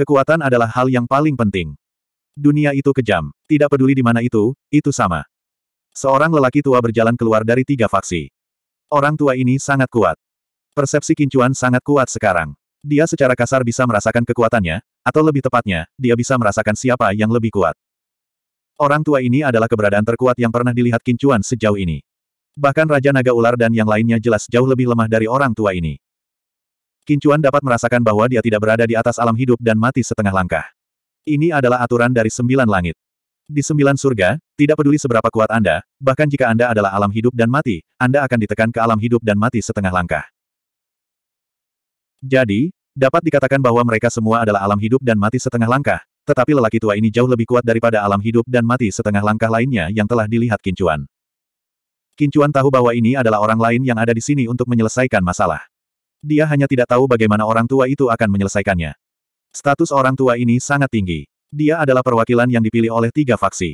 Kekuatan adalah hal yang paling penting. Dunia itu kejam. Tidak peduli di mana itu, itu sama. Seorang lelaki tua berjalan keluar dari tiga faksi. Orang tua ini sangat kuat. Persepsi kincuan sangat kuat sekarang. Dia secara kasar bisa merasakan kekuatannya, atau lebih tepatnya, dia bisa merasakan siapa yang lebih kuat. Orang tua ini adalah keberadaan terkuat yang pernah dilihat Kincuan sejauh ini. Bahkan Raja Naga Ular dan yang lainnya jelas jauh lebih lemah dari orang tua ini. Kincuan dapat merasakan bahwa dia tidak berada di atas alam hidup dan mati setengah langkah. Ini adalah aturan dari sembilan langit. Di sembilan surga, tidak peduli seberapa kuat Anda, bahkan jika Anda adalah alam hidup dan mati, Anda akan ditekan ke alam hidup dan mati setengah langkah. Jadi, dapat dikatakan bahwa mereka semua adalah alam hidup dan mati setengah langkah, tetapi lelaki tua ini jauh lebih kuat daripada alam hidup dan mati setengah langkah lainnya yang telah dilihat Kincuan. Kincuan tahu bahwa ini adalah orang lain yang ada di sini untuk menyelesaikan masalah. Dia hanya tidak tahu bagaimana orang tua itu akan menyelesaikannya. Status orang tua ini sangat tinggi. Dia adalah perwakilan yang dipilih oleh tiga faksi.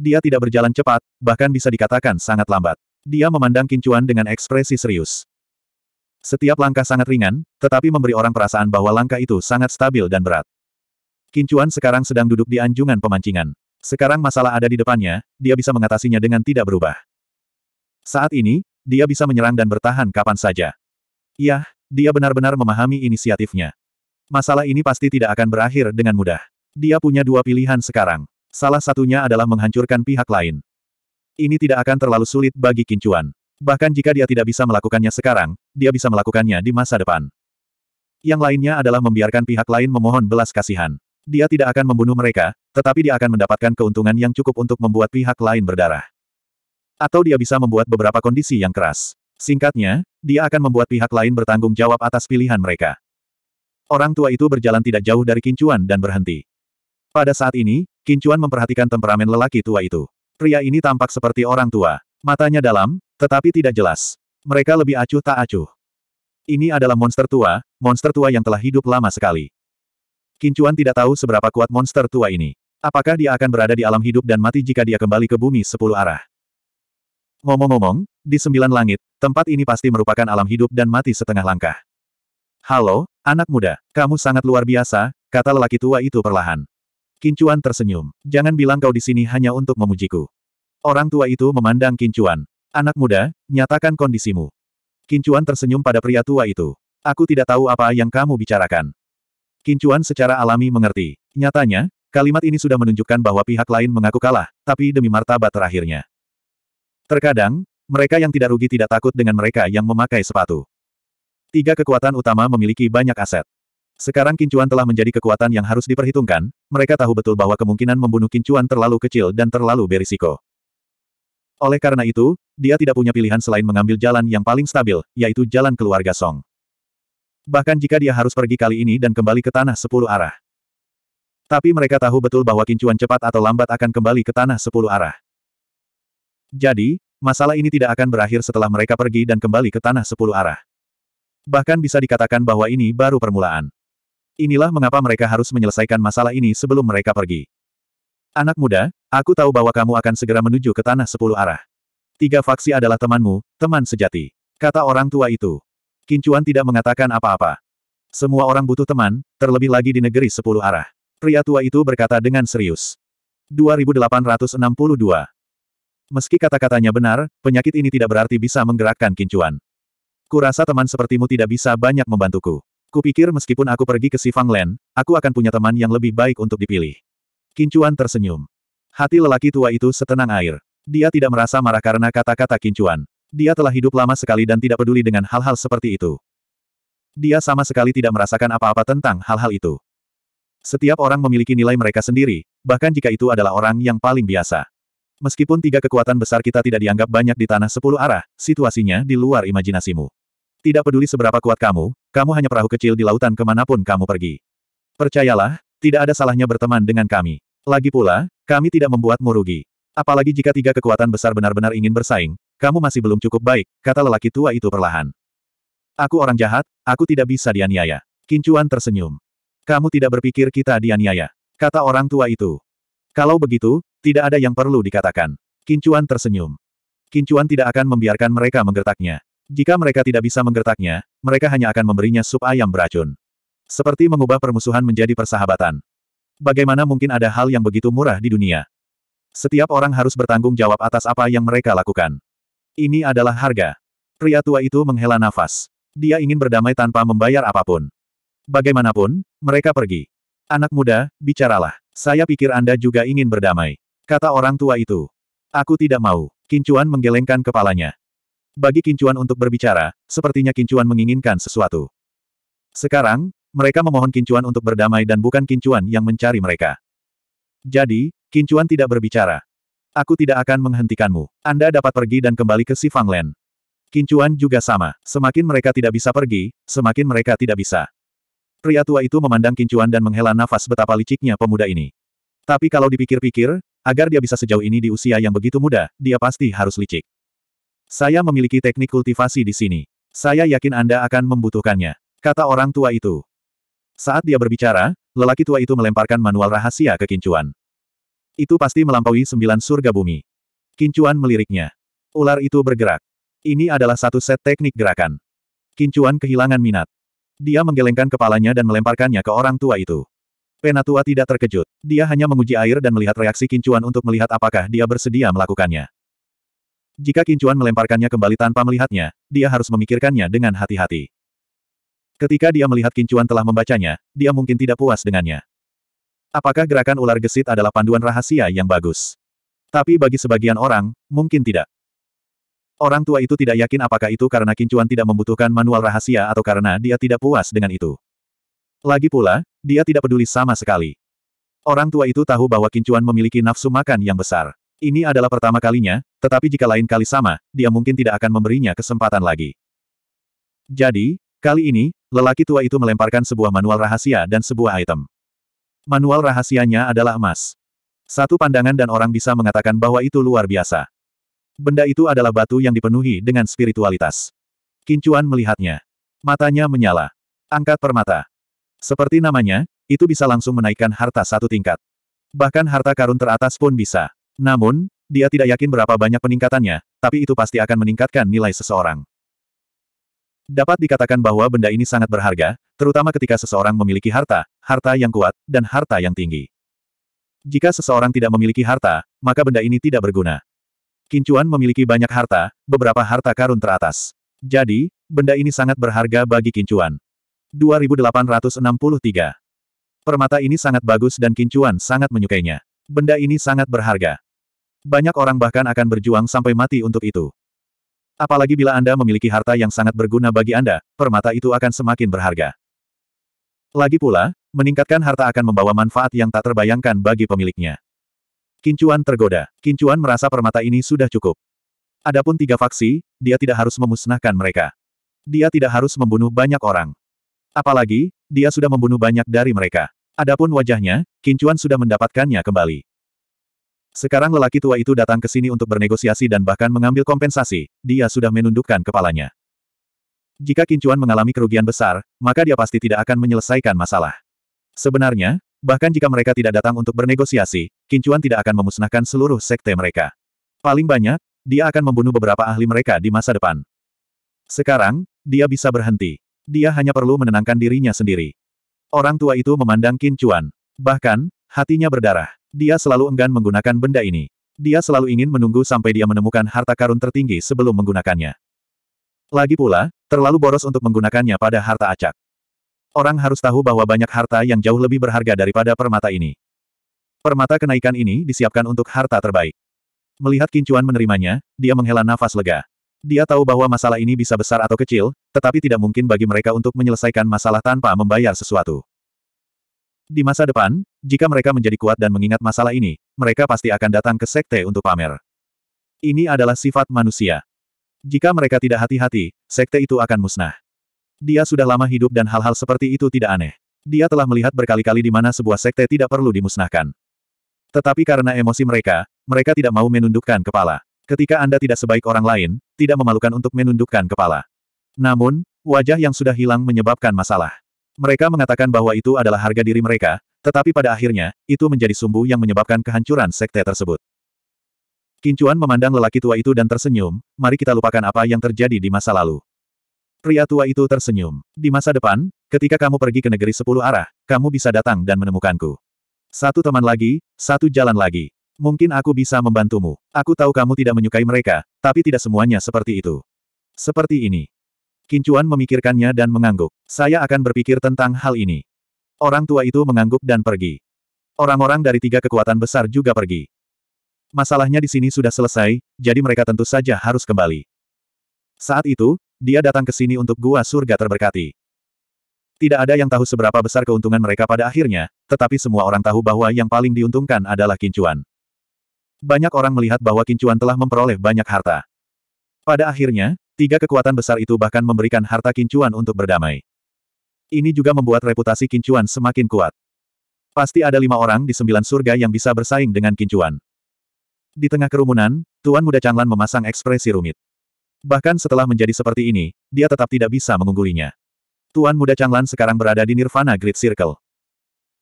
Dia tidak berjalan cepat, bahkan bisa dikatakan sangat lambat. Dia memandang Kincuan dengan ekspresi serius. Setiap langkah sangat ringan, tetapi memberi orang perasaan bahwa langkah itu sangat stabil dan berat. Kincuan sekarang sedang duduk di anjungan pemancingan. Sekarang masalah ada di depannya, dia bisa mengatasinya dengan tidak berubah. Saat ini, dia bisa menyerang dan bertahan kapan saja. Yah, dia benar-benar memahami inisiatifnya. Masalah ini pasti tidak akan berakhir dengan mudah. Dia punya dua pilihan sekarang. Salah satunya adalah menghancurkan pihak lain. Ini tidak akan terlalu sulit bagi Kincuan. Bahkan jika dia tidak bisa melakukannya sekarang, dia bisa melakukannya di masa depan. Yang lainnya adalah membiarkan pihak lain memohon belas kasihan. Dia tidak akan membunuh mereka, tetapi dia akan mendapatkan keuntungan yang cukup untuk membuat pihak lain berdarah. Atau dia bisa membuat beberapa kondisi yang keras. Singkatnya, dia akan membuat pihak lain bertanggung jawab atas pilihan mereka. Orang tua itu berjalan tidak jauh dari Kincuan dan berhenti. Pada saat ini, Kincuan memperhatikan temperamen lelaki tua itu. Pria ini tampak seperti orang tua. Matanya dalam, tetapi tidak jelas. Mereka lebih acuh tak acuh. Ini adalah monster tua, monster tua yang telah hidup lama sekali. Kincuan tidak tahu seberapa kuat monster tua ini. Apakah dia akan berada di alam hidup dan mati jika dia kembali ke bumi sepuluh arah? Ngomong-ngomong, di sembilan langit, Tempat ini pasti merupakan alam hidup dan mati setengah langkah. Halo, anak muda, kamu sangat luar biasa, kata lelaki tua itu perlahan. Kincuan tersenyum. Jangan bilang kau di sini hanya untuk memujiku. Orang tua itu memandang Kincuan. Anak muda, nyatakan kondisimu. Kincuan tersenyum pada pria tua itu. Aku tidak tahu apa yang kamu bicarakan. Kincuan secara alami mengerti. Nyatanya, kalimat ini sudah menunjukkan bahwa pihak lain mengaku kalah, tapi demi martabat terakhirnya. Terkadang, mereka yang tidak rugi tidak takut dengan mereka yang memakai sepatu. Tiga kekuatan utama memiliki banyak aset. Sekarang kincuan telah menjadi kekuatan yang harus diperhitungkan, mereka tahu betul bahwa kemungkinan membunuh kincuan terlalu kecil dan terlalu berisiko. Oleh karena itu, dia tidak punya pilihan selain mengambil jalan yang paling stabil, yaitu jalan keluarga Song. Bahkan jika dia harus pergi kali ini dan kembali ke tanah sepuluh arah. Tapi mereka tahu betul bahwa kincuan cepat atau lambat akan kembali ke tanah sepuluh arah. Jadi, Masalah ini tidak akan berakhir setelah mereka pergi dan kembali ke tanah sepuluh arah. Bahkan bisa dikatakan bahwa ini baru permulaan. Inilah mengapa mereka harus menyelesaikan masalah ini sebelum mereka pergi. Anak muda, aku tahu bahwa kamu akan segera menuju ke tanah sepuluh arah. Tiga faksi adalah temanmu, teman sejati. Kata orang tua itu. Kincuan tidak mengatakan apa-apa. Semua orang butuh teman, terlebih lagi di negeri sepuluh arah. Pria tua itu berkata dengan serius. 2862 Meski kata-katanya benar, penyakit ini tidak berarti bisa menggerakkan kincuan. Kurasa teman sepertimu tidak bisa banyak membantuku. Kupikir meskipun aku pergi ke Sifang Land, aku akan punya teman yang lebih baik untuk dipilih. Kincuan tersenyum. Hati lelaki tua itu setenang air. Dia tidak merasa marah karena kata-kata kincuan. Dia telah hidup lama sekali dan tidak peduli dengan hal-hal seperti itu. Dia sama sekali tidak merasakan apa-apa tentang hal-hal itu. Setiap orang memiliki nilai mereka sendiri, bahkan jika itu adalah orang yang paling biasa. Meskipun tiga kekuatan besar kita tidak dianggap banyak di tanah sepuluh arah, situasinya di luar imajinasimu. Tidak peduli seberapa kuat kamu, kamu hanya perahu kecil di lautan kemanapun kamu pergi. Percayalah, tidak ada salahnya berteman dengan kami. Lagi pula, kami tidak membuatmu rugi. Apalagi jika tiga kekuatan besar benar-benar ingin bersaing, kamu masih belum cukup baik, kata lelaki tua itu perlahan. Aku orang jahat, aku tidak bisa dianiaya. Kincuan tersenyum. Kamu tidak berpikir kita dianiaya, kata orang tua itu. Kalau begitu, tidak ada yang perlu dikatakan. Kincuan tersenyum. Kincuan tidak akan membiarkan mereka menggertaknya. Jika mereka tidak bisa menggertaknya, mereka hanya akan memberinya sup ayam beracun. Seperti mengubah permusuhan menjadi persahabatan. Bagaimana mungkin ada hal yang begitu murah di dunia? Setiap orang harus bertanggung jawab atas apa yang mereka lakukan. Ini adalah harga. Pria tua itu menghela nafas. Dia ingin berdamai tanpa membayar apapun. Bagaimanapun, mereka pergi. Anak muda, bicaralah. Saya pikir Anda juga ingin berdamai. Kata orang tua itu. Aku tidak mau. Kincuan menggelengkan kepalanya. Bagi Kincuan untuk berbicara, sepertinya Kincuan menginginkan sesuatu. Sekarang, mereka memohon Kincuan untuk berdamai dan bukan Kincuan yang mencari mereka. Jadi, Kincuan tidak berbicara. Aku tidak akan menghentikanmu. Anda dapat pergi dan kembali ke Sifanglen. Kincuan juga sama. Semakin mereka tidak bisa pergi, semakin mereka tidak bisa. Pria tua itu memandang kincuan dan menghela nafas betapa liciknya pemuda ini. Tapi kalau dipikir-pikir, agar dia bisa sejauh ini di usia yang begitu muda, dia pasti harus licik. Saya memiliki teknik kultivasi di sini. Saya yakin Anda akan membutuhkannya, kata orang tua itu. Saat dia berbicara, lelaki tua itu melemparkan manual rahasia ke Kincuan. Itu pasti melampaui sembilan surga bumi. Kincuan meliriknya. Ular itu bergerak. Ini adalah satu set teknik gerakan. Kincuan kehilangan minat. Dia menggelengkan kepalanya dan melemparkannya ke orang tua itu. Penatua tidak terkejut. Dia hanya menguji air dan melihat reaksi Kincuan untuk melihat apakah dia bersedia melakukannya. Jika Kincuan melemparkannya kembali tanpa melihatnya, dia harus memikirkannya dengan hati-hati. Ketika dia melihat Kincuan telah membacanya, dia mungkin tidak puas dengannya. Apakah gerakan ular gesit adalah panduan rahasia yang bagus? Tapi bagi sebagian orang, mungkin tidak. Orang tua itu tidak yakin apakah itu karena Kincuan tidak membutuhkan manual rahasia atau karena dia tidak puas dengan itu. Lagi pula, dia tidak peduli sama sekali. Orang tua itu tahu bahwa Kincuan memiliki nafsu makan yang besar. Ini adalah pertama kalinya, tetapi jika lain kali sama, dia mungkin tidak akan memberinya kesempatan lagi. Jadi, kali ini, lelaki tua itu melemparkan sebuah manual rahasia dan sebuah item. Manual rahasianya adalah emas. Satu pandangan dan orang bisa mengatakan bahwa itu luar biasa. Benda itu adalah batu yang dipenuhi dengan spiritualitas. Kincuan melihatnya. Matanya menyala. Angkat permata. Seperti namanya, itu bisa langsung menaikkan harta satu tingkat. Bahkan harta karun teratas pun bisa. Namun, dia tidak yakin berapa banyak peningkatannya, tapi itu pasti akan meningkatkan nilai seseorang. Dapat dikatakan bahwa benda ini sangat berharga, terutama ketika seseorang memiliki harta, harta yang kuat, dan harta yang tinggi. Jika seseorang tidak memiliki harta, maka benda ini tidak berguna. Kincuan memiliki banyak harta, beberapa harta karun teratas. Jadi, benda ini sangat berharga bagi Kincuan. 2863. Permata ini sangat bagus dan Kincuan sangat menyukainya. Benda ini sangat berharga. Banyak orang bahkan akan berjuang sampai mati untuk itu. Apalagi bila Anda memiliki harta yang sangat berguna bagi Anda, permata itu akan semakin berharga. Lagi pula, meningkatkan harta akan membawa manfaat yang tak terbayangkan bagi pemiliknya. Kincuan tergoda. Kincuan merasa permata ini sudah cukup. Adapun tiga faksi, dia tidak harus memusnahkan mereka. Dia tidak harus membunuh banyak orang. Apalagi, dia sudah membunuh banyak dari mereka. Adapun wajahnya, Kincuan sudah mendapatkannya kembali. Sekarang lelaki tua itu datang ke sini untuk bernegosiasi dan bahkan mengambil kompensasi, dia sudah menundukkan kepalanya. Jika Kincuan mengalami kerugian besar, maka dia pasti tidak akan menyelesaikan masalah. Sebenarnya, Bahkan jika mereka tidak datang untuk bernegosiasi, Kincuan tidak akan memusnahkan seluruh sekte mereka. Paling banyak, dia akan membunuh beberapa ahli mereka di masa depan. Sekarang, dia bisa berhenti. Dia hanya perlu menenangkan dirinya sendiri. Orang tua itu memandang Kincuan. Bahkan, hatinya berdarah. Dia selalu enggan menggunakan benda ini. Dia selalu ingin menunggu sampai dia menemukan harta karun tertinggi sebelum menggunakannya. Lagi pula, terlalu boros untuk menggunakannya pada harta acak. Orang harus tahu bahwa banyak harta yang jauh lebih berharga daripada permata ini. Permata kenaikan ini disiapkan untuk harta terbaik. Melihat Kincuan menerimanya, dia menghela nafas lega. Dia tahu bahwa masalah ini bisa besar atau kecil, tetapi tidak mungkin bagi mereka untuk menyelesaikan masalah tanpa membayar sesuatu. Di masa depan, jika mereka menjadi kuat dan mengingat masalah ini, mereka pasti akan datang ke sekte untuk pamer. Ini adalah sifat manusia. Jika mereka tidak hati-hati, sekte itu akan musnah. Dia sudah lama hidup dan hal-hal seperti itu tidak aneh. Dia telah melihat berkali-kali di mana sebuah sekte tidak perlu dimusnahkan. Tetapi karena emosi mereka, mereka tidak mau menundukkan kepala. Ketika Anda tidak sebaik orang lain, tidak memalukan untuk menundukkan kepala. Namun, wajah yang sudah hilang menyebabkan masalah. Mereka mengatakan bahwa itu adalah harga diri mereka, tetapi pada akhirnya, itu menjadi sumbu yang menyebabkan kehancuran sekte tersebut. Kincuan memandang lelaki tua itu dan tersenyum, mari kita lupakan apa yang terjadi di masa lalu. Pria tua itu tersenyum. Di masa depan, ketika kamu pergi ke negeri sepuluh arah, kamu bisa datang dan menemukanku. Satu teman lagi, satu jalan lagi. Mungkin aku bisa membantumu. Aku tahu kamu tidak menyukai mereka, tapi tidak semuanya seperti itu. Seperti ini. Kincuan memikirkannya dan mengangguk. Saya akan berpikir tentang hal ini. Orang tua itu mengangguk dan pergi. Orang-orang dari tiga kekuatan besar juga pergi. Masalahnya di sini sudah selesai, jadi mereka tentu saja harus kembali. Saat itu, dia datang ke sini untuk gua surga terberkati. Tidak ada yang tahu seberapa besar keuntungan mereka pada akhirnya, tetapi semua orang tahu bahwa yang paling diuntungkan adalah kincuan. Banyak orang melihat bahwa kincuan telah memperoleh banyak harta. Pada akhirnya, tiga kekuatan besar itu bahkan memberikan harta kincuan untuk berdamai. Ini juga membuat reputasi kincuan semakin kuat. Pasti ada lima orang di sembilan surga yang bisa bersaing dengan kincuan. Di tengah kerumunan, Tuan Muda Changlan memasang ekspresi rumit. Bahkan setelah menjadi seperti ini, dia tetap tidak bisa mengunggulinya. Tuan Muda Changlan sekarang berada di Nirvana Great Circle.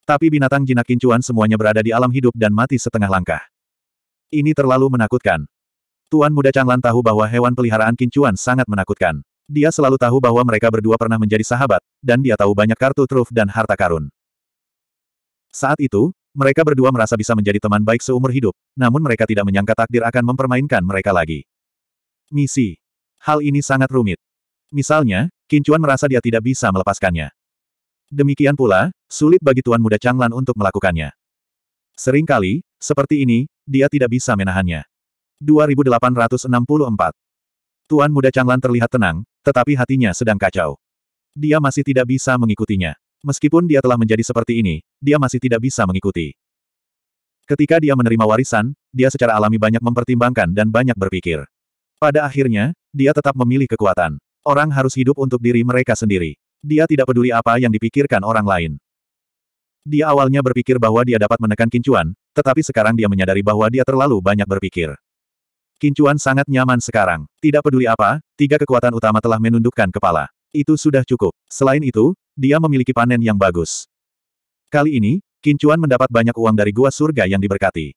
Tapi binatang jinak kincuan semuanya berada di alam hidup dan mati setengah langkah. Ini terlalu menakutkan. Tuan Muda Changlan tahu bahwa hewan peliharaan kincuan sangat menakutkan. Dia selalu tahu bahwa mereka berdua pernah menjadi sahabat, dan dia tahu banyak kartu truf dan harta karun. Saat itu, mereka berdua merasa bisa menjadi teman baik seumur hidup, namun mereka tidak menyangka takdir akan mempermainkan mereka lagi. Misi Hal ini sangat rumit. Misalnya, Kincuan merasa dia tidak bisa melepaskannya. Demikian pula, sulit bagi Tuan Muda Changlan untuk melakukannya. Seringkali, seperti ini, dia tidak bisa menahannya. 2864 Tuan Muda Changlan terlihat tenang, tetapi hatinya sedang kacau. Dia masih tidak bisa mengikutinya. Meskipun dia telah menjadi seperti ini, dia masih tidak bisa mengikuti. Ketika dia menerima warisan, dia secara alami banyak mempertimbangkan dan banyak berpikir. Pada akhirnya, dia tetap memilih kekuatan. Orang harus hidup untuk diri mereka sendiri. Dia tidak peduli apa yang dipikirkan orang lain. Dia awalnya berpikir bahwa dia dapat menekan kincuan, tetapi sekarang dia menyadari bahwa dia terlalu banyak berpikir. Kincuan sangat nyaman sekarang. Tidak peduli apa, tiga kekuatan utama telah menundukkan kepala. Itu sudah cukup. Selain itu, dia memiliki panen yang bagus. Kali ini, Kincuan mendapat banyak uang dari gua surga yang diberkati.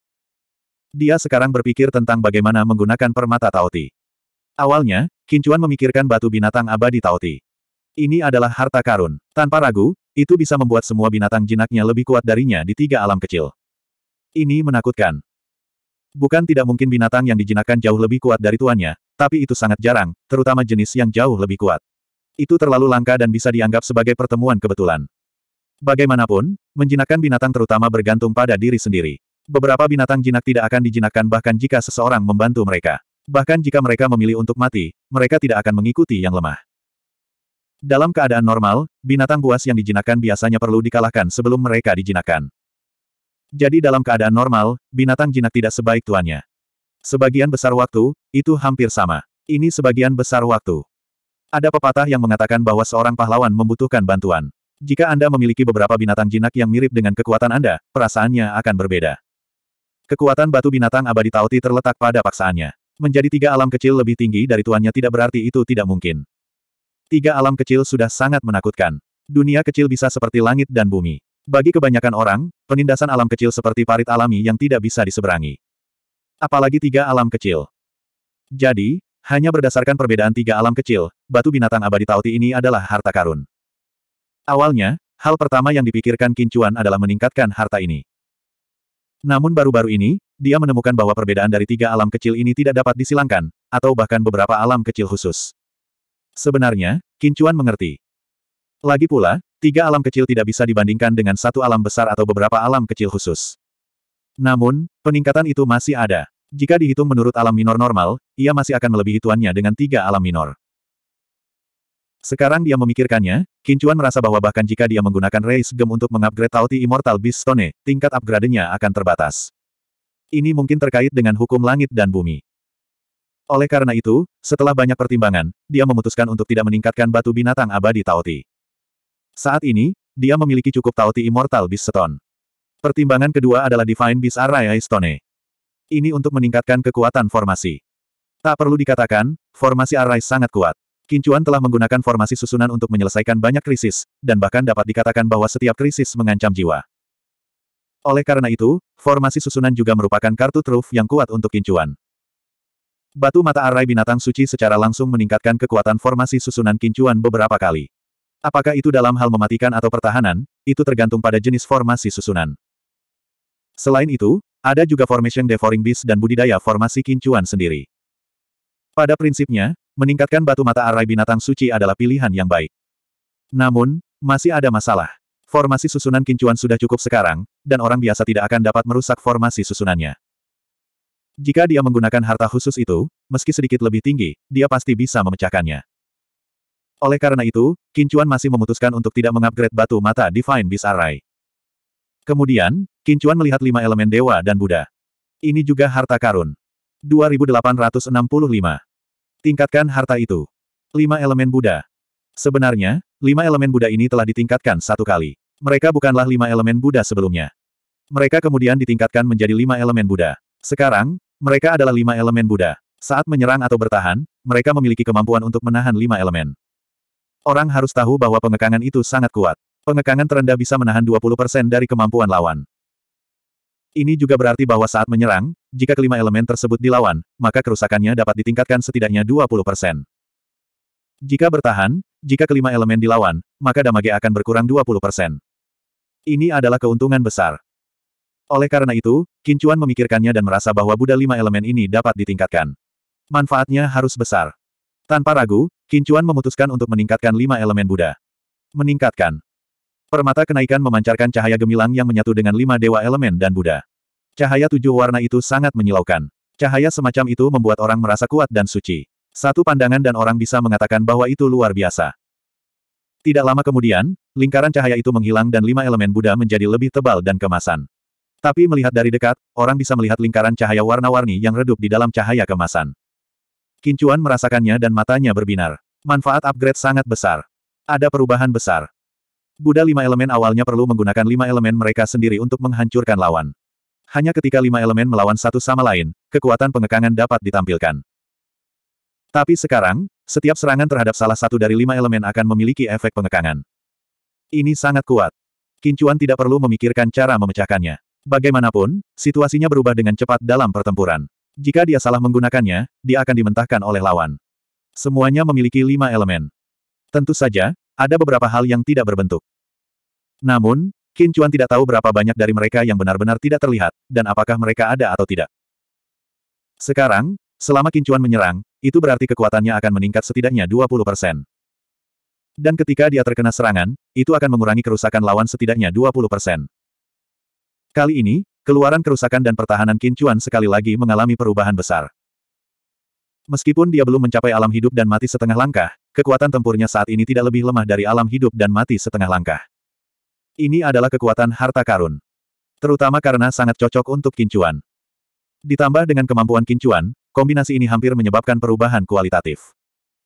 Dia sekarang berpikir tentang bagaimana menggunakan permata Tauti. Awalnya, Kincuan memikirkan batu binatang abadi Tauti. Ini adalah harta karun. Tanpa ragu, itu bisa membuat semua binatang jinaknya lebih kuat darinya di tiga alam kecil. Ini menakutkan. Bukan tidak mungkin binatang yang dijinakkan jauh lebih kuat dari tuannya, tapi itu sangat jarang, terutama jenis yang jauh lebih kuat. Itu terlalu langka dan bisa dianggap sebagai pertemuan kebetulan. Bagaimanapun, menjinakkan binatang terutama bergantung pada diri sendiri. Beberapa binatang jinak tidak akan dijinakkan bahkan jika seseorang membantu mereka. Bahkan jika mereka memilih untuk mati, mereka tidak akan mengikuti yang lemah. Dalam keadaan normal, binatang buas yang dijinakan biasanya perlu dikalahkan sebelum mereka dijinakan. Jadi dalam keadaan normal, binatang jinak tidak sebaik tuannya. Sebagian besar waktu, itu hampir sama. Ini sebagian besar waktu. Ada pepatah yang mengatakan bahwa seorang pahlawan membutuhkan bantuan. Jika Anda memiliki beberapa binatang jinak yang mirip dengan kekuatan Anda, perasaannya akan berbeda. Kekuatan batu binatang abadi Tauti terletak pada paksaannya. Menjadi tiga alam kecil lebih tinggi dari tuannya tidak berarti itu tidak mungkin. Tiga alam kecil sudah sangat menakutkan. Dunia kecil bisa seperti langit dan bumi. Bagi kebanyakan orang, penindasan alam kecil seperti parit alami yang tidak bisa diseberangi. Apalagi tiga alam kecil. Jadi, hanya berdasarkan perbedaan tiga alam kecil, batu binatang abadi Tauti ini adalah harta karun. Awalnya, hal pertama yang dipikirkan Kincuan adalah meningkatkan harta ini. Namun baru-baru ini, dia menemukan bahwa perbedaan dari tiga alam kecil ini tidak dapat disilangkan, atau bahkan beberapa alam kecil khusus. Sebenarnya, Kincuan mengerti. Lagi pula, tiga alam kecil tidak bisa dibandingkan dengan satu alam besar atau beberapa alam kecil khusus. Namun, peningkatan itu masih ada. Jika dihitung menurut alam minor normal, ia masih akan melebihi tuannya dengan tiga alam minor. Sekarang dia memikirkannya, Kincuan merasa bahwa bahkan jika dia menggunakan Race Gem untuk mengupgrade Tauti Immortal Beast Stone, tingkat upgradenya akan terbatas. Ini mungkin terkait dengan hukum langit dan bumi. Oleh karena itu, setelah banyak pertimbangan, dia memutuskan untuk tidak meningkatkan batu binatang abadi Taoti. Saat ini, dia memiliki cukup Taoti Immortal Beast Stone. Pertimbangan kedua adalah Divine Beast Array Stone. Ini untuk meningkatkan kekuatan formasi. Tak perlu dikatakan, formasi Array sangat kuat. Kincuan telah menggunakan formasi susunan untuk menyelesaikan banyak krisis, dan bahkan dapat dikatakan bahwa setiap krisis mengancam jiwa. Oleh karena itu, formasi susunan juga merupakan kartu truf yang kuat untuk kincuan. Batu mata arai binatang suci secara langsung meningkatkan kekuatan formasi susunan kincuan beberapa kali. Apakah itu dalam hal mematikan atau pertahanan, itu tergantung pada jenis formasi susunan. Selain itu, ada juga formation devouring beast dan budidaya formasi kincuan sendiri. Pada prinsipnya, meningkatkan batu mata arai binatang suci adalah pilihan yang baik. Namun, masih ada masalah. Formasi susunan kincuan sudah cukup sekarang, dan orang biasa tidak akan dapat merusak formasi susunannya. Jika dia menggunakan harta khusus itu, meski sedikit lebih tinggi, dia pasti bisa memecahkannya. Oleh karena itu, Kincuan masih memutuskan untuk tidak mengupgrade batu mata Divine Beast Array. Kemudian, Kincuan melihat lima elemen dewa dan Buddha. Ini juga harta karun. 2865. Tingkatkan harta itu. Lima elemen Buddha. Sebenarnya, lima elemen Buddha ini telah ditingkatkan satu kali. Mereka bukanlah lima elemen Buddha sebelumnya. Mereka kemudian ditingkatkan menjadi lima elemen Buddha. Sekarang, mereka adalah lima elemen Buddha. Saat menyerang atau bertahan, mereka memiliki kemampuan untuk menahan lima elemen. Orang harus tahu bahwa pengekangan itu sangat kuat. Pengekangan terendah bisa menahan 20% dari kemampuan lawan. Ini juga berarti bahwa saat menyerang, jika kelima elemen tersebut dilawan, maka kerusakannya dapat ditingkatkan setidaknya 20%. Jika bertahan, jika kelima elemen dilawan, maka damage akan berkurang 20%. Ini adalah keuntungan besar. Oleh karena itu, Kincuan memikirkannya dan merasa bahwa Buddha lima elemen ini dapat ditingkatkan. Manfaatnya harus besar. Tanpa ragu, Kincuan memutuskan untuk meningkatkan lima elemen Buddha. Meningkatkan. Permata kenaikan memancarkan cahaya gemilang yang menyatu dengan lima dewa elemen dan Buddha. Cahaya tujuh warna itu sangat menyilaukan. Cahaya semacam itu membuat orang merasa kuat dan suci. Satu pandangan dan orang bisa mengatakan bahwa itu luar biasa. Tidak lama kemudian, lingkaran cahaya itu menghilang dan lima elemen Buddha menjadi lebih tebal dan kemasan. Tapi melihat dari dekat, orang bisa melihat lingkaran cahaya warna-warni yang redup di dalam cahaya kemasan. Kincuan merasakannya dan matanya berbinar. Manfaat upgrade sangat besar. Ada perubahan besar. Buddha lima elemen awalnya perlu menggunakan lima elemen mereka sendiri untuk menghancurkan lawan. Hanya ketika lima elemen melawan satu sama lain, kekuatan pengekangan dapat ditampilkan. Tapi sekarang, setiap serangan terhadap salah satu dari lima elemen akan memiliki efek pengekangan. Ini sangat kuat. Kincuan tidak perlu memikirkan cara memecahkannya. Bagaimanapun, situasinya berubah dengan cepat dalam pertempuran. Jika dia salah menggunakannya, dia akan dimentahkan oleh lawan. Semuanya memiliki lima elemen. Tentu saja, ada beberapa hal yang tidak berbentuk. Namun, Qin Chuan tidak tahu berapa banyak dari mereka yang benar-benar tidak terlihat, dan apakah mereka ada atau tidak. Sekarang, selama Qin Chuan menyerang, itu berarti kekuatannya akan meningkat setidaknya 20%. Dan ketika dia terkena serangan, itu akan mengurangi kerusakan lawan setidaknya 20%. Kali ini, keluaran kerusakan dan pertahanan Kincuan sekali lagi mengalami perubahan besar. Meskipun dia belum mencapai alam hidup dan mati setengah langkah, kekuatan tempurnya saat ini tidak lebih lemah dari alam hidup dan mati setengah langkah. Ini adalah kekuatan harta karun. Terutama karena sangat cocok untuk kincuan. Ditambah dengan kemampuan kincuan, kombinasi ini hampir menyebabkan perubahan kualitatif.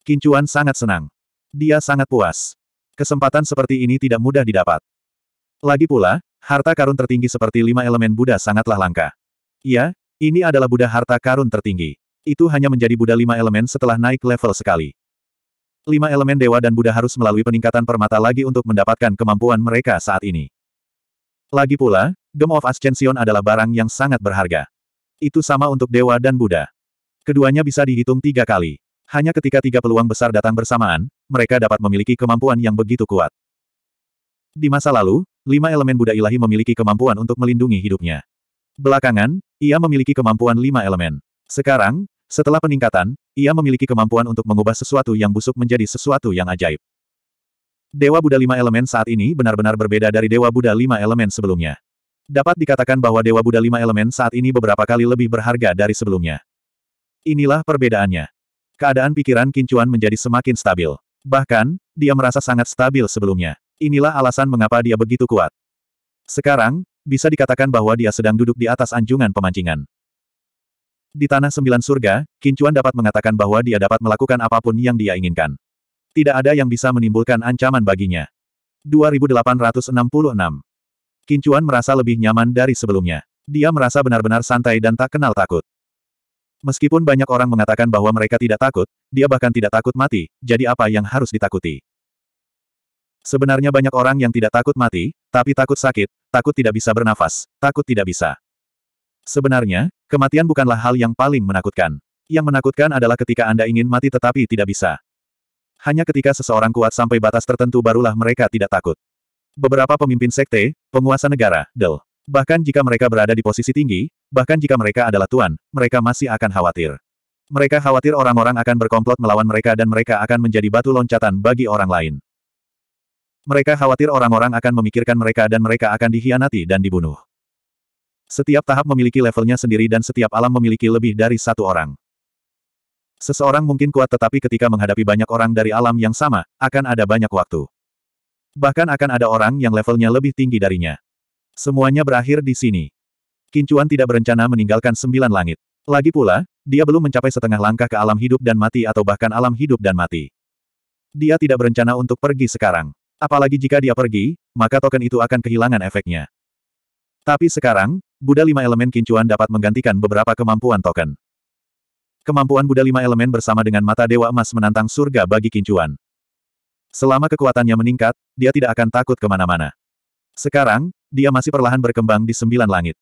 Kincuan sangat senang. Dia sangat puas. Kesempatan seperti ini tidak mudah didapat. Lagi pula, harta karun tertinggi seperti lima elemen Buddha sangatlah langka. Ya, ini adalah Buddha harta karun tertinggi. Itu hanya menjadi Buddha lima elemen setelah naik level sekali. Lima elemen dewa dan Buddha harus melalui peningkatan permata lagi untuk mendapatkan kemampuan mereka saat ini. Lagi pula, Gem of Ascension adalah barang yang sangat berharga. Itu sama untuk dewa dan Buddha. Keduanya bisa dihitung tiga kali. Hanya ketika tiga peluang besar datang bersamaan, mereka dapat memiliki kemampuan yang begitu kuat. Di masa lalu, lima elemen Buddha ilahi memiliki kemampuan untuk melindungi hidupnya. Belakangan, ia memiliki kemampuan lima elemen. Sekarang, setelah peningkatan, ia memiliki kemampuan untuk mengubah sesuatu yang busuk menjadi sesuatu yang ajaib. Dewa Buddha lima elemen saat ini benar-benar berbeda dari Dewa Buddha lima elemen sebelumnya. Dapat dikatakan bahwa Dewa Buddha lima elemen saat ini beberapa kali lebih berharga dari sebelumnya. Inilah perbedaannya. Keadaan pikiran Kincuan menjadi semakin stabil. Bahkan, dia merasa sangat stabil sebelumnya. Inilah alasan mengapa dia begitu kuat. Sekarang, bisa dikatakan bahwa dia sedang duduk di atas anjungan pemancingan. Di Tanah Sembilan Surga, Kincuan dapat mengatakan bahwa dia dapat melakukan apapun yang dia inginkan. Tidak ada yang bisa menimbulkan ancaman baginya. 2866 Kincuan merasa lebih nyaman dari sebelumnya. Dia merasa benar-benar santai dan tak kenal takut. Meskipun banyak orang mengatakan bahwa mereka tidak takut, dia bahkan tidak takut mati, jadi apa yang harus ditakuti? Sebenarnya banyak orang yang tidak takut mati, tapi takut sakit, takut tidak bisa bernafas, takut tidak bisa. Sebenarnya, kematian bukanlah hal yang paling menakutkan. Yang menakutkan adalah ketika Anda ingin mati tetapi tidak bisa. Hanya ketika seseorang kuat sampai batas tertentu barulah mereka tidak takut. Beberapa pemimpin sekte, penguasa negara, del. Bahkan jika mereka berada di posisi tinggi, bahkan jika mereka adalah tuan, mereka masih akan khawatir. Mereka khawatir orang-orang akan berkomplot melawan mereka dan mereka akan menjadi batu loncatan bagi orang lain. Mereka khawatir orang-orang akan memikirkan mereka dan mereka akan dihianati dan dibunuh. Setiap tahap memiliki levelnya sendiri dan setiap alam memiliki lebih dari satu orang. Seseorang mungkin kuat tetapi ketika menghadapi banyak orang dari alam yang sama, akan ada banyak waktu. Bahkan akan ada orang yang levelnya lebih tinggi darinya. Semuanya berakhir di sini. Kincuan tidak berencana meninggalkan sembilan langit. Lagi pula, dia belum mencapai setengah langkah ke alam hidup dan mati atau bahkan alam hidup dan mati. Dia tidak berencana untuk pergi sekarang. Apalagi jika dia pergi, maka token itu akan kehilangan efeknya. Tapi sekarang, Buddha lima elemen kincuan dapat menggantikan beberapa kemampuan token. Kemampuan Buddha lima elemen bersama dengan mata Dewa Emas menantang surga bagi kincuan. Selama kekuatannya meningkat, dia tidak akan takut kemana-mana. Sekarang, dia masih perlahan berkembang di sembilan langit.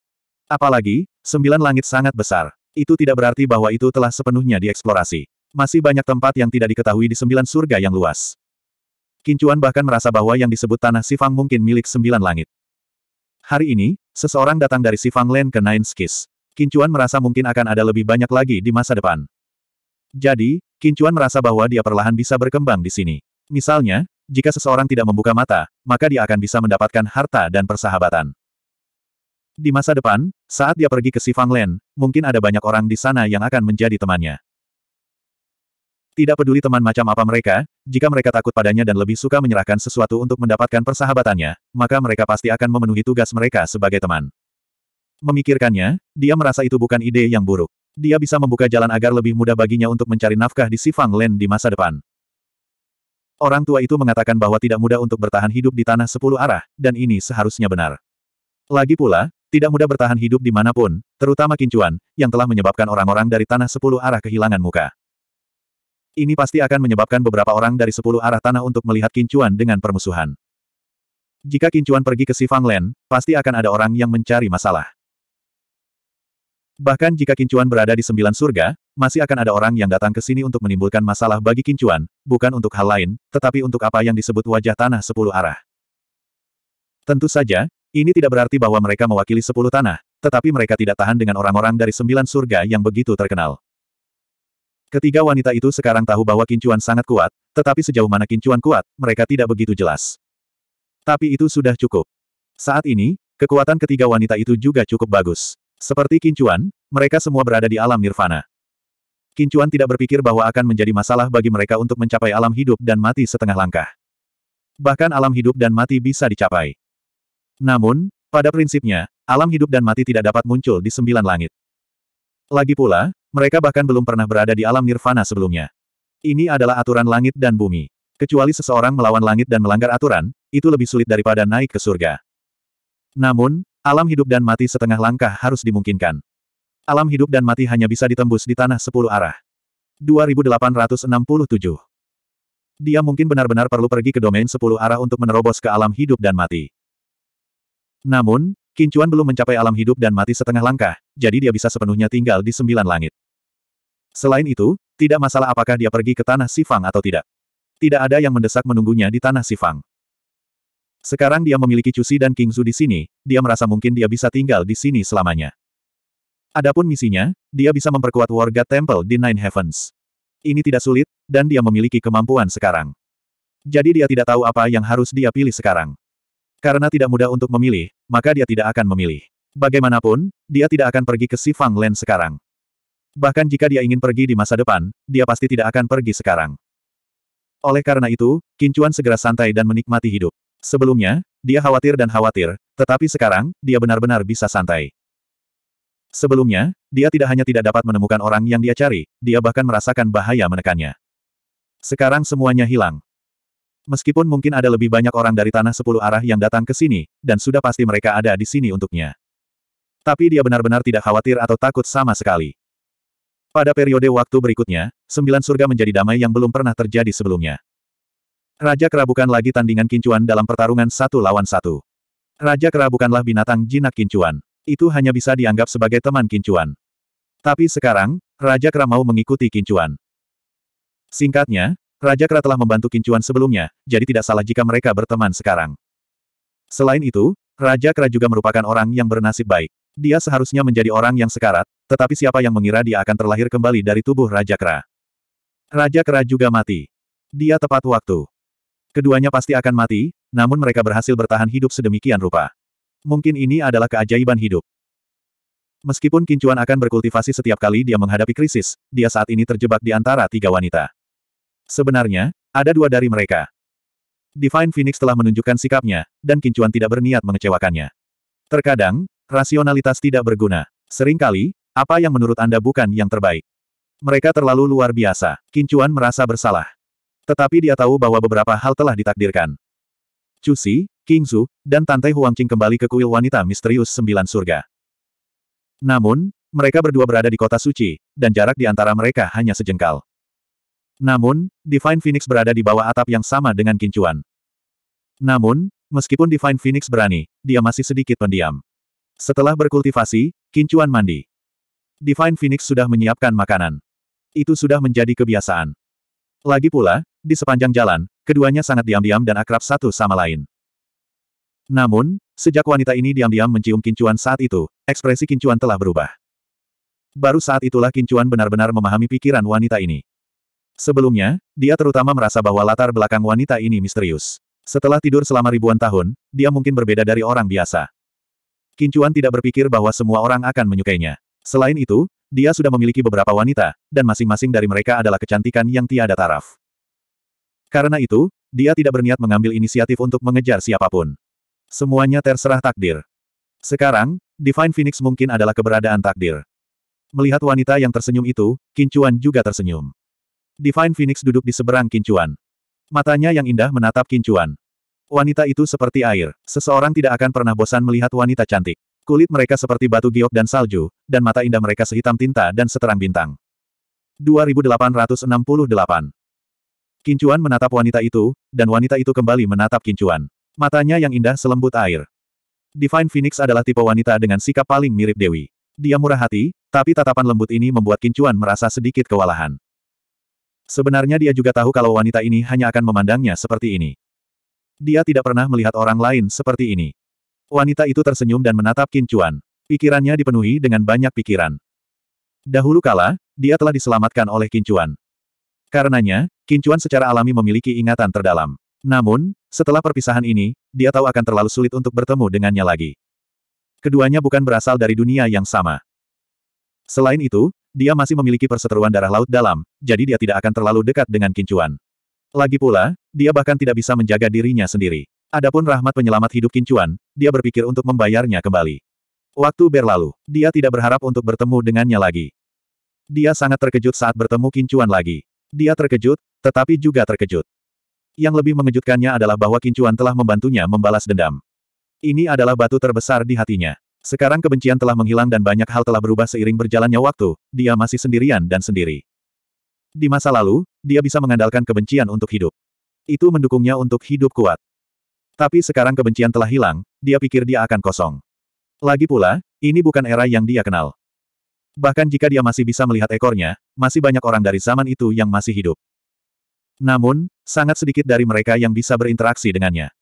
Apalagi, sembilan langit sangat besar. Itu tidak berarti bahwa itu telah sepenuhnya dieksplorasi. Masih banyak tempat yang tidak diketahui di sembilan surga yang luas. Kincuan bahkan merasa bahwa yang disebut Tanah Sifang mungkin milik Sembilan Langit. Hari ini, seseorang datang dari Sifang Land ke Nine Skis. Kincuan merasa mungkin akan ada lebih banyak lagi di masa depan. Jadi, Kincuan merasa bahwa dia perlahan bisa berkembang di sini. Misalnya, jika seseorang tidak membuka mata, maka dia akan bisa mendapatkan harta dan persahabatan. Di masa depan, saat dia pergi ke Sifang Land, mungkin ada banyak orang di sana yang akan menjadi temannya. Tidak peduli teman macam apa mereka, jika mereka takut padanya dan lebih suka menyerahkan sesuatu untuk mendapatkan persahabatannya, maka mereka pasti akan memenuhi tugas mereka sebagai teman. Memikirkannya, dia merasa itu bukan ide yang buruk. Dia bisa membuka jalan agar lebih mudah baginya untuk mencari nafkah di Sifang Len di masa depan. Orang tua itu mengatakan bahwa tidak mudah untuk bertahan hidup di tanah sepuluh arah, dan ini seharusnya benar. Lagi pula, tidak mudah bertahan hidup dimanapun, terutama kincuan, yang telah menyebabkan orang-orang dari tanah sepuluh arah kehilangan muka. Ini pasti akan menyebabkan beberapa orang dari sepuluh arah tanah untuk melihat kincuan dengan permusuhan. Jika kincuan pergi ke Sifang Land, pasti akan ada orang yang mencari masalah. Bahkan jika kincuan berada di sembilan surga, masih akan ada orang yang datang ke sini untuk menimbulkan masalah bagi kincuan, bukan untuk hal lain, tetapi untuk apa yang disebut wajah tanah sepuluh arah. Tentu saja, ini tidak berarti bahwa mereka mewakili sepuluh tanah, tetapi mereka tidak tahan dengan orang-orang dari sembilan surga yang begitu terkenal. Ketiga wanita itu sekarang tahu bahwa kincuan sangat kuat, tetapi sejauh mana kincuan kuat, mereka tidak begitu jelas. Tapi itu sudah cukup. Saat ini, kekuatan ketiga wanita itu juga cukup bagus. Seperti kincuan, mereka semua berada di alam nirvana. Kincuan tidak berpikir bahwa akan menjadi masalah bagi mereka untuk mencapai alam hidup dan mati setengah langkah. Bahkan alam hidup dan mati bisa dicapai. Namun, pada prinsipnya, alam hidup dan mati tidak dapat muncul di sembilan langit. Lagi pula, mereka bahkan belum pernah berada di alam nirvana sebelumnya. Ini adalah aturan langit dan bumi. Kecuali seseorang melawan langit dan melanggar aturan, itu lebih sulit daripada naik ke surga. Namun, alam hidup dan mati setengah langkah harus dimungkinkan. Alam hidup dan mati hanya bisa ditembus di tanah sepuluh arah. 2867 Dia mungkin benar-benar perlu pergi ke domain sepuluh arah untuk menerobos ke alam hidup dan mati. Namun, Kincuan belum mencapai alam hidup dan mati setengah langkah, jadi dia bisa sepenuhnya tinggal di sembilan langit. Selain itu, tidak masalah apakah dia pergi ke tanah Sifang atau tidak. Tidak ada yang mendesak menunggunya di tanah Sifang. Sekarang dia memiliki Cusi dan Kingzu di sini, dia merasa mungkin dia bisa tinggal di sini selamanya. Adapun misinya, dia bisa memperkuat warga Temple di Nine Heavens. Ini tidak sulit, dan dia memiliki kemampuan sekarang. Jadi dia tidak tahu apa yang harus dia pilih sekarang. Karena tidak mudah untuk memilih, maka dia tidak akan memilih. Bagaimanapun, dia tidak akan pergi ke Sifang Land sekarang. Bahkan jika dia ingin pergi di masa depan, dia pasti tidak akan pergi sekarang. Oleh karena itu, Kincuan segera santai dan menikmati hidup. Sebelumnya, dia khawatir dan khawatir, tetapi sekarang, dia benar-benar bisa santai. Sebelumnya, dia tidak hanya tidak dapat menemukan orang yang dia cari, dia bahkan merasakan bahaya menekannya. Sekarang semuanya hilang. Meskipun mungkin ada lebih banyak orang dari tanah sepuluh arah yang datang ke sini, dan sudah pasti mereka ada di sini untuknya. Tapi dia benar-benar tidak khawatir atau takut sama sekali. Pada periode waktu berikutnya, sembilan surga menjadi damai yang belum pernah terjadi sebelumnya. Raja Kerabukan lagi tandingan kincuan dalam pertarungan satu lawan satu. Raja Kerabukanlah binatang jinak kincuan. Itu hanya bisa dianggap sebagai teman kincuan. Tapi sekarang, Raja Kera mau mengikuti kincuan. Singkatnya, Raja Kera telah membantu Kincuan sebelumnya, jadi tidak salah jika mereka berteman sekarang. Selain itu, Raja Kera juga merupakan orang yang bernasib baik. Dia seharusnya menjadi orang yang sekarat, tetapi siapa yang mengira dia akan terlahir kembali dari tubuh Raja Kera? Raja Kera juga mati. Dia tepat waktu. Keduanya pasti akan mati, namun mereka berhasil bertahan hidup sedemikian rupa. Mungkin ini adalah keajaiban hidup. Meskipun Kincuan akan berkultivasi setiap kali dia menghadapi krisis, dia saat ini terjebak di antara tiga wanita. Sebenarnya, ada dua dari mereka. Divine Phoenix telah menunjukkan sikapnya, dan Kincuan tidak berniat mengecewakannya. Terkadang, rasionalitas tidak berguna. Seringkali, apa yang menurut Anda bukan yang terbaik. Mereka terlalu luar biasa. Kincuan merasa bersalah. Tetapi dia tahu bahwa beberapa hal telah ditakdirkan. King Kingzu, dan Tante Huangqing kembali ke kuil wanita misterius sembilan surga. Namun, mereka berdua berada di kota suci, dan jarak di antara mereka hanya sejengkal. Namun, Divine Phoenix berada di bawah atap yang sama dengan kincuan. Namun, meskipun Divine Phoenix berani, dia masih sedikit pendiam. Setelah berkultivasi, kincuan mandi. Divine Phoenix sudah menyiapkan makanan. Itu sudah menjadi kebiasaan. Lagi pula, di sepanjang jalan, keduanya sangat diam-diam dan akrab satu sama lain. Namun, sejak wanita ini diam-diam mencium kincuan saat itu, ekspresi kincuan telah berubah. Baru saat itulah kincuan benar-benar memahami pikiran wanita ini. Sebelumnya, dia terutama merasa bahwa latar belakang wanita ini misterius. Setelah tidur selama ribuan tahun, dia mungkin berbeda dari orang biasa. Kincuan tidak berpikir bahwa semua orang akan menyukainya. Selain itu, dia sudah memiliki beberapa wanita, dan masing-masing dari mereka adalah kecantikan yang tiada taraf. Karena itu, dia tidak berniat mengambil inisiatif untuk mengejar siapapun. Semuanya terserah takdir. Sekarang, Divine Phoenix mungkin adalah keberadaan takdir. Melihat wanita yang tersenyum itu, Kincuan juga tersenyum. Divine Phoenix duduk di seberang Kincuan. Matanya yang indah menatap Kincuan. Wanita itu seperti air, seseorang tidak akan pernah bosan melihat wanita cantik. Kulit mereka seperti batu giok dan salju, dan mata indah mereka sehitam tinta dan seterang bintang. 2868 Kincuan menatap wanita itu, dan wanita itu kembali menatap Kincuan. Matanya yang indah selembut air. Divine Phoenix adalah tipe wanita dengan sikap paling mirip Dewi. Dia murah hati, tapi tatapan lembut ini membuat Kincuan merasa sedikit kewalahan. Sebenarnya dia juga tahu kalau wanita ini hanya akan memandangnya seperti ini. Dia tidak pernah melihat orang lain seperti ini. Wanita itu tersenyum dan menatap Kincuan. Pikirannya dipenuhi dengan banyak pikiran. Dahulu kala, dia telah diselamatkan oleh Kincuan. Karenanya, Kincuan secara alami memiliki ingatan terdalam. Namun, setelah perpisahan ini, dia tahu akan terlalu sulit untuk bertemu dengannya lagi. Keduanya bukan berasal dari dunia yang sama. Selain itu, dia masih memiliki perseteruan darah laut dalam, jadi dia tidak akan terlalu dekat dengan kincuan. Lagi pula, dia bahkan tidak bisa menjaga dirinya sendiri. Adapun rahmat penyelamat hidup kincuan, dia berpikir untuk membayarnya kembali. Waktu berlalu, dia tidak berharap untuk bertemu dengannya lagi. Dia sangat terkejut saat bertemu kincuan lagi. Dia terkejut, tetapi juga terkejut. Yang lebih mengejutkannya adalah bahwa kincuan telah membantunya membalas dendam. Ini adalah batu terbesar di hatinya. Sekarang kebencian telah menghilang dan banyak hal telah berubah seiring berjalannya waktu, dia masih sendirian dan sendiri. Di masa lalu, dia bisa mengandalkan kebencian untuk hidup. Itu mendukungnya untuk hidup kuat. Tapi sekarang kebencian telah hilang, dia pikir dia akan kosong. Lagi pula, ini bukan era yang dia kenal. Bahkan jika dia masih bisa melihat ekornya, masih banyak orang dari zaman itu yang masih hidup. Namun, sangat sedikit dari mereka yang bisa berinteraksi dengannya.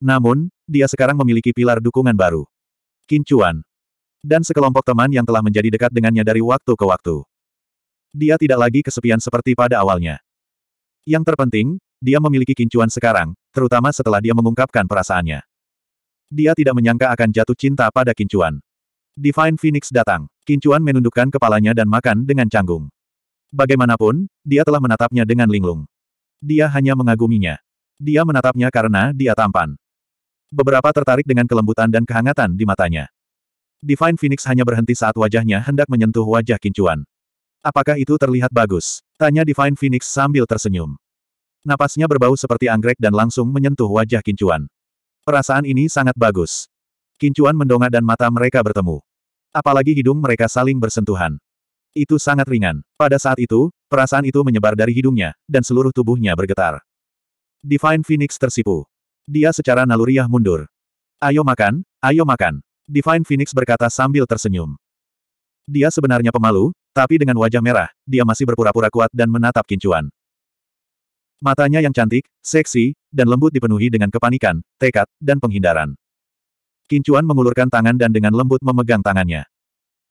Namun, dia sekarang memiliki pilar dukungan baru. Kincuan Dan sekelompok teman yang telah menjadi dekat dengannya dari waktu ke waktu. Dia tidak lagi kesepian seperti pada awalnya. Yang terpenting, dia memiliki Kincuan sekarang, terutama setelah dia mengungkapkan perasaannya. Dia tidak menyangka akan jatuh cinta pada Kincuan. Chuan. Divine Phoenix datang. Kincuan menundukkan kepalanya dan makan dengan canggung. Bagaimanapun, dia telah menatapnya dengan linglung. Dia hanya mengaguminya. Dia menatapnya karena dia tampan beberapa tertarik dengan kelembutan dan kehangatan di matanya. Divine Phoenix hanya berhenti saat wajahnya hendak menyentuh wajah Kincuan. Apakah itu terlihat bagus? Tanya Divine Phoenix sambil tersenyum. Napasnya berbau seperti anggrek dan langsung menyentuh wajah Kincuan. Perasaan ini sangat bagus. Kincuan mendongak dan mata mereka bertemu. Apalagi hidung mereka saling bersentuhan. Itu sangat ringan. Pada saat itu, perasaan itu menyebar dari hidungnya, dan seluruh tubuhnya bergetar. Divine Phoenix tersipu. Dia secara naluriah mundur. Ayo makan, ayo makan. Divine Phoenix berkata sambil tersenyum. Dia sebenarnya pemalu, tapi dengan wajah merah, dia masih berpura-pura kuat dan menatap kincuan. Matanya yang cantik, seksi, dan lembut dipenuhi dengan kepanikan, tekad, dan penghindaran. Kincuan mengulurkan tangan dan dengan lembut memegang tangannya.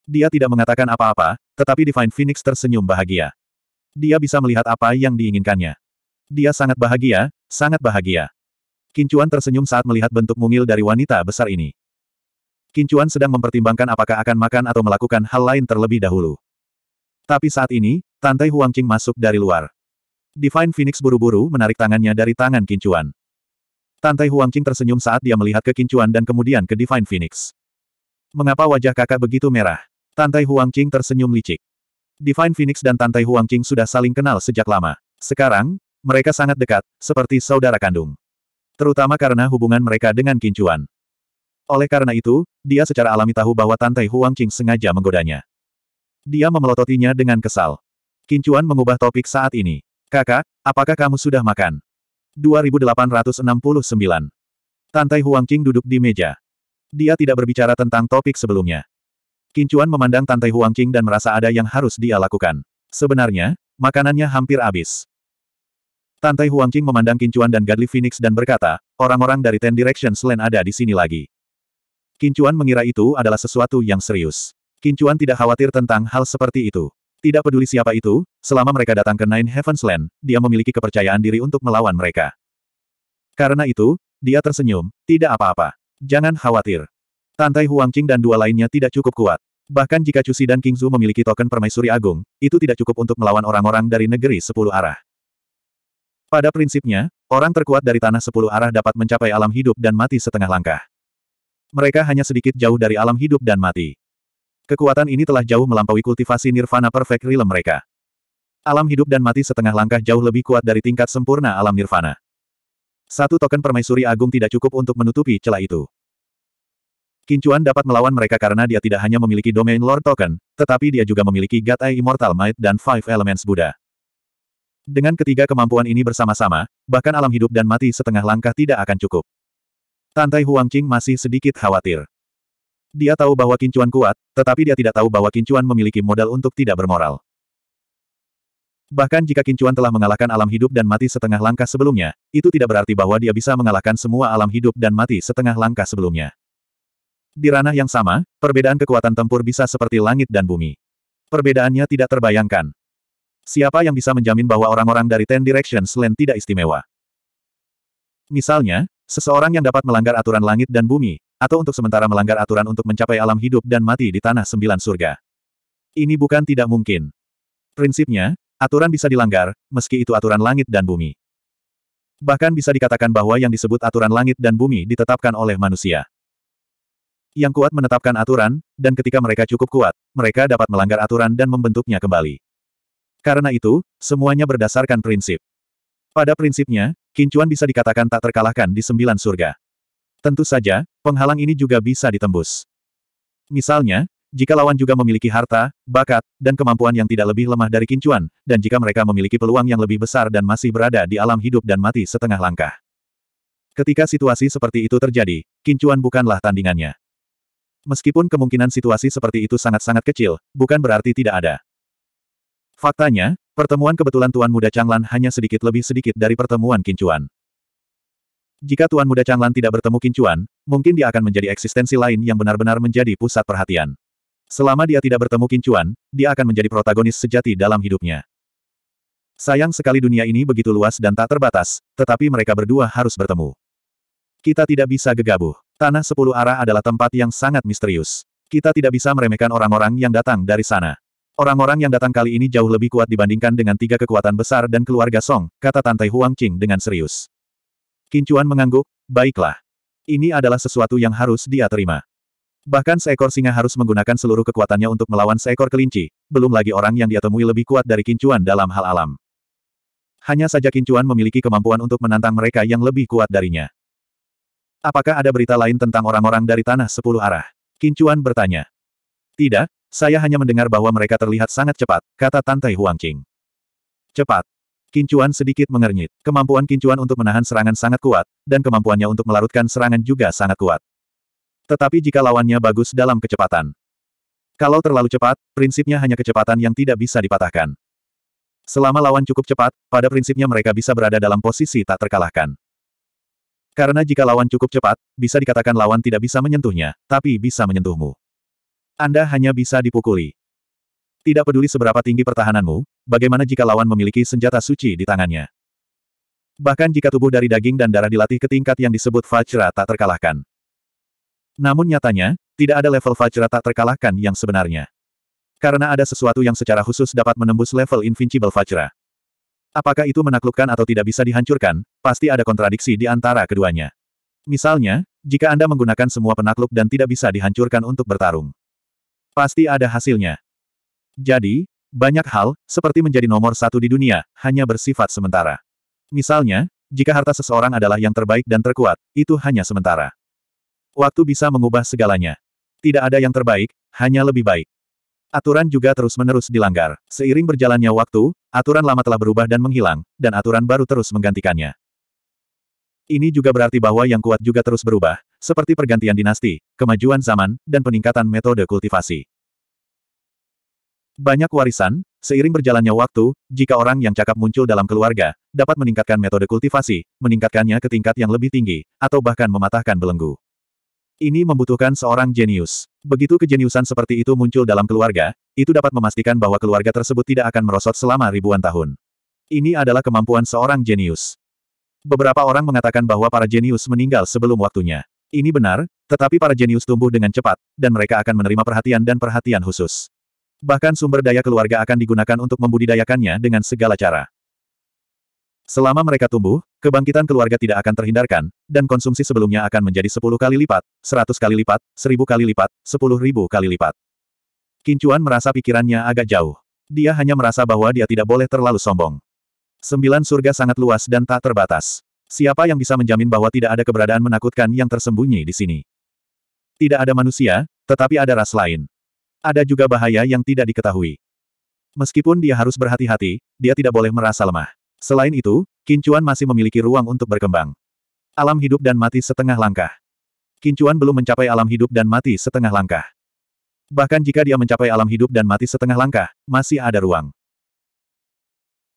Dia tidak mengatakan apa-apa, tetapi Divine Phoenix tersenyum bahagia. Dia bisa melihat apa yang diinginkannya. Dia sangat bahagia, sangat bahagia. Kincuan tersenyum saat melihat bentuk mungil dari wanita besar ini. Kincuan sedang mempertimbangkan apakah akan makan atau melakukan hal lain terlebih dahulu. Tapi saat ini, Tantai Huangqing masuk dari luar. Divine Phoenix buru-buru menarik tangannya dari tangan Kincuan. Tantai Huangqing tersenyum saat dia melihat ke Kincuan dan kemudian ke Divine Phoenix. Mengapa wajah kakak begitu merah? Tantai Huangqing tersenyum licik. Divine Phoenix dan Tantai Huangqing sudah saling kenal sejak lama. Sekarang, mereka sangat dekat, seperti saudara kandung terutama karena hubungan mereka dengan Kincuan. Oleh karena itu, dia secara alami tahu bahwa Tante Huang Qing sengaja menggodanya. Dia memelototinya dengan kesal. Kincuan mengubah topik saat ini. Kakak, apakah kamu sudah makan? 2869. Tante Huang Qing duduk di meja. Dia tidak berbicara tentang topik sebelumnya. Kincuan memandang Tante Huang Qing dan merasa ada yang harus dia lakukan. Sebenarnya, makanannya hampir habis. Tantai Huangqing memandang Kincuan dan Godly Phoenix dan berkata, orang-orang dari Ten Direction Land ada di sini lagi. Kincuan mengira itu adalah sesuatu yang serius. Kincuan tidak khawatir tentang hal seperti itu. Tidak peduli siapa itu, selama mereka datang ke Nine Heavens Land, dia memiliki kepercayaan diri untuk melawan mereka. Karena itu, dia tersenyum, tidak apa-apa. Jangan khawatir. Tantai Huangqing dan dua lainnya tidak cukup kuat. Bahkan jika Cusi dan King Zhu memiliki token permaisuri agung, itu tidak cukup untuk melawan orang-orang dari negeri sepuluh arah. Pada prinsipnya, orang terkuat dari tanah sepuluh arah dapat mencapai alam hidup dan mati setengah langkah. Mereka hanya sedikit jauh dari alam hidup dan mati. Kekuatan ini telah jauh melampaui kultivasi nirvana perfect realm mereka. Alam hidup dan mati setengah langkah jauh lebih kuat dari tingkat sempurna alam nirvana. Satu token permaisuri agung tidak cukup untuk menutupi celah itu. Kincuan dapat melawan mereka karena dia tidak hanya memiliki domain Lord Token, tetapi dia juga memiliki Gatai Immortal Might dan Five Elements Buddha. Dengan ketiga kemampuan ini bersama-sama, bahkan alam hidup dan mati setengah langkah tidak akan cukup. Tantai Huang Qing masih sedikit khawatir. Dia tahu bahwa Kincuan kuat, tetapi dia tidak tahu bahwa Kincuan memiliki modal untuk tidak bermoral. Bahkan jika Kincuan telah mengalahkan alam hidup dan mati setengah langkah sebelumnya, itu tidak berarti bahwa dia bisa mengalahkan semua alam hidup dan mati setengah langkah sebelumnya. Di ranah yang sama, perbedaan kekuatan tempur bisa seperti langit dan bumi. Perbedaannya tidak terbayangkan. Siapa yang bisa menjamin bahwa orang-orang dari Ten Directions Land tidak istimewa? Misalnya, seseorang yang dapat melanggar aturan langit dan bumi, atau untuk sementara melanggar aturan untuk mencapai alam hidup dan mati di tanah sembilan surga. Ini bukan tidak mungkin. Prinsipnya, aturan bisa dilanggar, meski itu aturan langit dan bumi. Bahkan bisa dikatakan bahwa yang disebut aturan langit dan bumi ditetapkan oleh manusia. Yang kuat menetapkan aturan, dan ketika mereka cukup kuat, mereka dapat melanggar aturan dan membentuknya kembali. Karena itu, semuanya berdasarkan prinsip. Pada prinsipnya, kincuan bisa dikatakan tak terkalahkan di sembilan surga. Tentu saja, penghalang ini juga bisa ditembus. Misalnya, jika lawan juga memiliki harta, bakat, dan kemampuan yang tidak lebih lemah dari kincuan, dan jika mereka memiliki peluang yang lebih besar dan masih berada di alam hidup dan mati setengah langkah. Ketika situasi seperti itu terjadi, kincuan bukanlah tandingannya. Meskipun kemungkinan situasi seperti itu sangat-sangat kecil, bukan berarti tidak ada. Faktanya, pertemuan kebetulan Tuan Muda Changlan hanya sedikit lebih sedikit dari pertemuan Kincuan. Jika Tuan Muda Changlan tidak bertemu Kincuan, mungkin dia akan menjadi eksistensi lain yang benar-benar menjadi pusat perhatian. Selama dia tidak bertemu Kincuan, dia akan menjadi protagonis sejati dalam hidupnya. Sayang sekali dunia ini begitu luas dan tak terbatas, tetapi mereka berdua harus bertemu. Kita tidak bisa gegabah. Tanah sepuluh arah adalah tempat yang sangat misterius. Kita tidak bisa meremehkan orang-orang yang datang dari sana. Orang-orang yang datang kali ini jauh lebih kuat dibandingkan dengan tiga kekuatan besar dan keluarga Song, kata Tantai Huang Qing dengan serius. Kincuan mengangguk, baiklah. Ini adalah sesuatu yang harus dia terima. Bahkan seekor singa harus menggunakan seluruh kekuatannya untuk melawan seekor kelinci, belum lagi orang yang dia temui lebih kuat dari Kincuan dalam hal alam. Hanya saja Kincuan memiliki kemampuan untuk menantang mereka yang lebih kuat darinya. Apakah ada berita lain tentang orang-orang dari tanah sepuluh arah? Kincuan bertanya. Tidak, saya hanya mendengar bahwa mereka terlihat sangat cepat, kata Tante Huangqing. Cepat. Kincuan sedikit mengernyit. Kemampuan Kincuan untuk menahan serangan sangat kuat, dan kemampuannya untuk melarutkan serangan juga sangat kuat. Tetapi jika lawannya bagus dalam kecepatan. Kalau terlalu cepat, prinsipnya hanya kecepatan yang tidak bisa dipatahkan. Selama lawan cukup cepat, pada prinsipnya mereka bisa berada dalam posisi tak terkalahkan. Karena jika lawan cukup cepat, bisa dikatakan lawan tidak bisa menyentuhnya, tapi bisa menyentuhmu. Anda hanya bisa dipukuli. Tidak peduli seberapa tinggi pertahananmu, bagaimana jika lawan memiliki senjata suci di tangannya? Bahkan jika tubuh dari daging dan darah dilatih ke tingkat yang disebut Vajra tak terkalahkan. Namun nyatanya, tidak ada level Vajra tak terkalahkan yang sebenarnya. Karena ada sesuatu yang secara khusus dapat menembus level Invincible Vajra. Apakah itu menaklukkan atau tidak bisa dihancurkan, pasti ada kontradiksi di antara keduanya. Misalnya, jika Anda menggunakan semua penakluk dan tidak bisa dihancurkan untuk bertarung. Pasti ada hasilnya. Jadi, banyak hal, seperti menjadi nomor satu di dunia, hanya bersifat sementara. Misalnya, jika harta seseorang adalah yang terbaik dan terkuat, itu hanya sementara. Waktu bisa mengubah segalanya. Tidak ada yang terbaik, hanya lebih baik. Aturan juga terus-menerus dilanggar. Seiring berjalannya waktu, aturan lama telah berubah dan menghilang, dan aturan baru terus menggantikannya. Ini juga berarti bahwa yang kuat juga terus berubah, seperti pergantian dinasti, kemajuan zaman, dan peningkatan metode kultivasi. Banyak warisan, seiring berjalannya waktu, jika orang yang cakap muncul dalam keluarga, dapat meningkatkan metode kultivasi, meningkatkannya ke tingkat yang lebih tinggi, atau bahkan mematahkan belenggu. Ini membutuhkan seorang jenius. Begitu kejeniusan seperti itu muncul dalam keluarga, itu dapat memastikan bahwa keluarga tersebut tidak akan merosot selama ribuan tahun. Ini adalah kemampuan seorang jenius. Beberapa orang mengatakan bahwa para jenius meninggal sebelum waktunya. Ini benar, tetapi para jenius tumbuh dengan cepat, dan mereka akan menerima perhatian dan perhatian khusus. Bahkan sumber daya keluarga akan digunakan untuk membudidayakannya dengan segala cara. Selama mereka tumbuh, kebangkitan keluarga tidak akan terhindarkan, dan konsumsi sebelumnya akan menjadi 10 kali lipat, 100 kali lipat, 1000 kali lipat, 10.000 kali lipat. Kincuan merasa pikirannya agak jauh. Dia hanya merasa bahwa dia tidak boleh terlalu sombong. Sembilan surga sangat luas dan tak terbatas. Siapa yang bisa menjamin bahwa tidak ada keberadaan menakutkan yang tersembunyi di sini? Tidak ada manusia, tetapi ada ras lain. Ada juga bahaya yang tidak diketahui. Meskipun dia harus berhati-hati, dia tidak boleh merasa lemah. Selain itu, Kincuan masih memiliki ruang untuk berkembang. Alam hidup dan mati setengah langkah. Kincuan belum mencapai alam hidup dan mati setengah langkah. Bahkan jika dia mencapai alam hidup dan mati setengah langkah, masih ada ruang.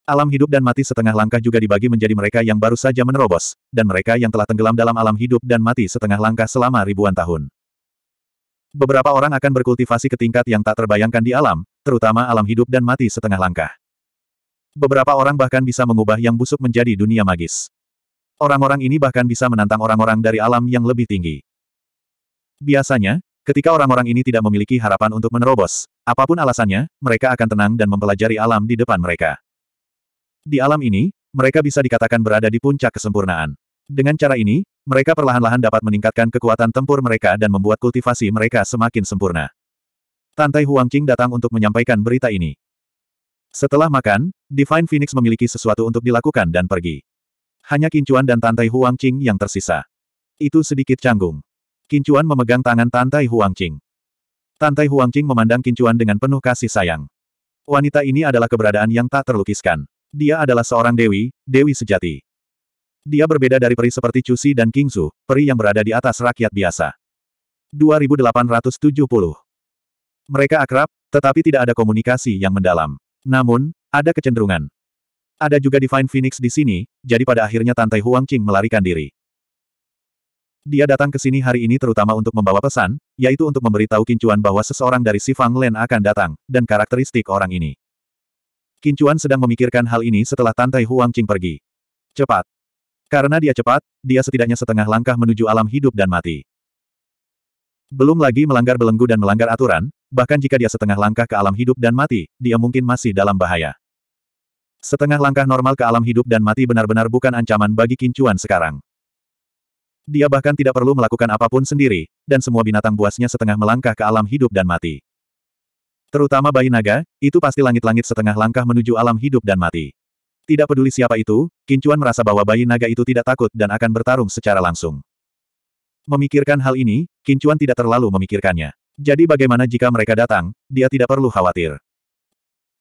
Alam hidup dan mati setengah langkah juga dibagi menjadi mereka yang baru saja menerobos, dan mereka yang telah tenggelam dalam alam hidup dan mati setengah langkah selama ribuan tahun. Beberapa orang akan berkultivasi ke tingkat yang tak terbayangkan di alam, terutama alam hidup dan mati setengah langkah. Beberapa orang bahkan bisa mengubah yang busuk menjadi dunia magis. Orang-orang ini bahkan bisa menantang orang-orang dari alam yang lebih tinggi. Biasanya, ketika orang-orang ini tidak memiliki harapan untuk menerobos, apapun alasannya, mereka akan tenang dan mempelajari alam di depan mereka. Di alam ini, mereka bisa dikatakan berada di puncak kesempurnaan. Dengan cara ini, mereka perlahan-lahan dapat meningkatkan kekuatan tempur mereka dan membuat kultivasi mereka semakin sempurna. Tantai Huangqing datang untuk menyampaikan berita ini. Setelah makan, Divine Phoenix memiliki sesuatu untuk dilakukan dan pergi. Hanya Kincuan dan Tantai Huangqing yang tersisa. Itu sedikit canggung. Kincuan memegang tangan Tantai Huangqing. Tantai Huangqing memandang Kincuan dengan penuh kasih sayang. Wanita ini adalah keberadaan yang tak terlukiskan. Dia adalah seorang dewi, dewi sejati. Dia berbeda dari peri seperti Cusi dan Kingzu, peri yang berada di atas rakyat biasa. 2870 Mereka akrab, tetapi tidak ada komunikasi yang mendalam. Namun, ada kecenderungan. Ada juga Divine Phoenix di sini, jadi pada akhirnya Tantai Huangqing melarikan diri. Dia datang ke sini hari ini terutama untuk membawa pesan, yaitu untuk memberitahu Kincuan bahwa seseorang dari Sifang Len akan datang, dan karakteristik orang ini. Kincuan sedang memikirkan hal ini setelah Tantai Huang Qing pergi. Cepat. Karena dia cepat, dia setidaknya setengah langkah menuju alam hidup dan mati. Belum lagi melanggar belenggu dan melanggar aturan, bahkan jika dia setengah langkah ke alam hidup dan mati, dia mungkin masih dalam bahaya. Setengah langkah normal ke alam hidup dan mati benar-benar bukan ancaman bagi Kincuan sekarang. Dia bahkan tidak perlu melakukan apapun sendiri, dan semua binatang buasnya setengah melangkah ke alam hidup dan mati. Terutama bayi naga, itu pasti langit-langit setengah langkah menuju alam hidup dan mati. Tidak peduli siapa itu, Kincuan merasa bahwa bayi naga itu tidak takut dan akan bertarung secara langsung. Memikirkan hal ini, Kincuan tidak terlalu memikirkannya. Jadi bagaimana jika mereka datang, dia tidak perlu khawatir.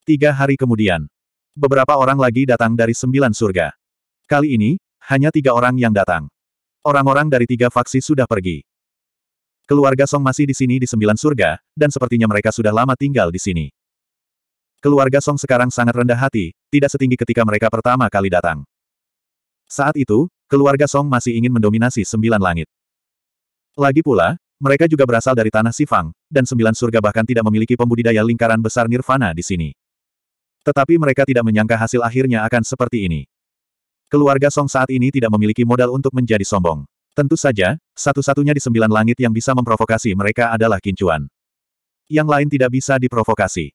Tiga hari kemudian, beberapa orang lagi datang dari sembilan surga. Kali ini, hanya tiga orang yang datang. Orang-orang dari tiga faksi sudah pergi. Keluarga Song masih di sini di sembilan surga, dan sepertinya mereka sudah lama tinggal di sini. Keluarga Song sekarang sangat rendah hati, tidak setinggi ketika mereka pertama kali datang. Saat itu, keluarga Song masih ingin mendominasi sembilan langit. Lagi pula, mereka juga berasal dari tanah Sifang, dan sembilan surga bahkan tidak memiliki pembudidaya lingkaran besar nirvana di sini. Tetapi mereka tidak menyangka hasil akhirnya akan seperti ini. Keluarga Song saat ini tidak memiliki modal untuk menjadi sombong. Tentu saja, satu-satunya di sembilan langit yang bisa memprovokasi mereka adalah Kincuan. Yang lain tidak bisa diprovokasi.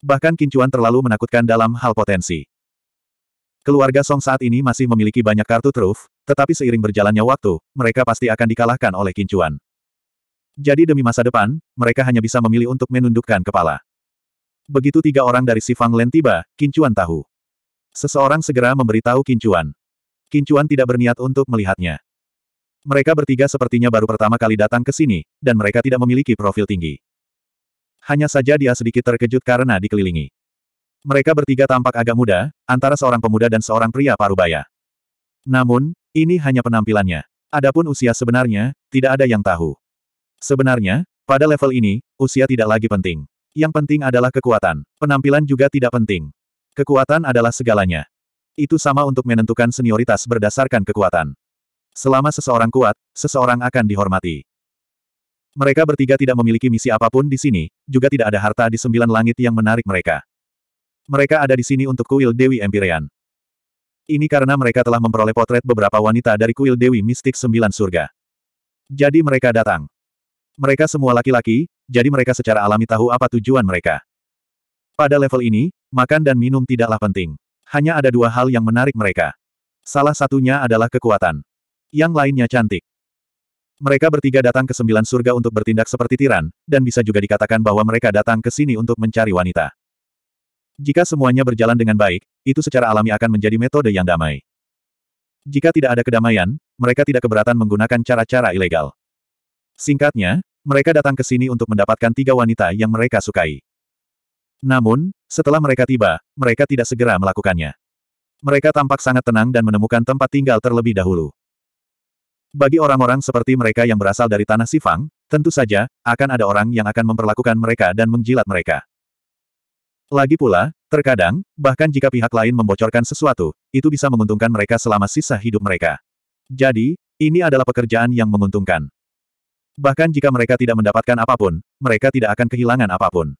Bahkan Kincuan terlalu menakutkan dalam hal potensi. Keluarga Song saat ini masih memiliki banyak kartu truf, tetapi seiring berjalannya waktu, mereka pasti akan dikalahkan oleh Kincuan. Jadi demi masa depan, mereka hanya bisa memilih untuk menundukkan kepala. Begitu tiga orang dari Sifang Len tiba, Kincuan tahu. Seseorang segera memberitahu Kincuan. Kincuan tidak berniat untuk melihatnya. Mereka bertiga sepertinya baru pertama kali datang ke sini, dan mereka tidak memiliki profil tinggi. Hanya saja dia sedikit terkejut karena dikelilingi. Mereka bertiga tampak agak muda, antara seorang pemuda dan seorang pria parubaya. Namun, ini hanya penampilannya. Adapun usia sebenarnya, tidak ada yang tahu. Sebenarnya, pada level ini, usia tidak lagi penting. Yang penting adalah kekuatan. Penampilan juga tidak penting. Kekuatan adalah segalanya. Itu sama untuk menentukan senioritas berdasarkan kekuatan. Selama seseorang kuat, seseorang akan dihormati. Mereka bertiga tidak memiliki misi apapun di sini, juga tidak ada harta di sembilan langit yang menarik mereka. Mereka ada di sini untuk kuil Dewi Empyrean. Ini karena mereka telah memperoleh potret beberapa wanita dari kuil Dewi Mistik Sembilan Surga. Jadi mereka datang. Mereka semua laki-laki, jadi mereka secara alami tahu apa tujuan mereka. Pada level ini, makan dan minum tidaklah penting. Hanya ada dua hal yang menarik mereka. Salah satunya adalah kekuatan. Yang lainnya cantik. Mereka bertiga datang ke sembilan surga untuk bertindak seperti tiran, dan bisa juga dikatakan bahwa mereka datang ke sini untuk mencari wanita. Jika semuanya berjalan dengan baik, itu secara alami akan menjadi metode yang damai. Jika tidak ada kedamaian, mereka tidak keberatan menggunakan cara-cara ilegal. Singkatnya, mereka datang ke sini untuk mendapatkan tiga wanita yang mereka sukai. Namun, setelah mereka tiba, mereka tidak segera melakukannya. Mereka tampak sangat tenang dan menemukan tempat tinggal terlebih dahulu. Bagi orang-orang seperti mereka yang berasal dari tanah Sifang, tentu saja, akan ada orang yang akan memperlakukan mereka dan menjilat mereka. Lagi pula, terkadang, bahkan jika pihak lain membocorkan sesuatu, itu bisa menguntungkan mereka selama sisa hidup mereka. Jadi, ini adalah pekerjaan yang menguntungkan. Bahkan jika mereka tidak mendapatkan apapun, mereka tidak akan kehilangan apapun.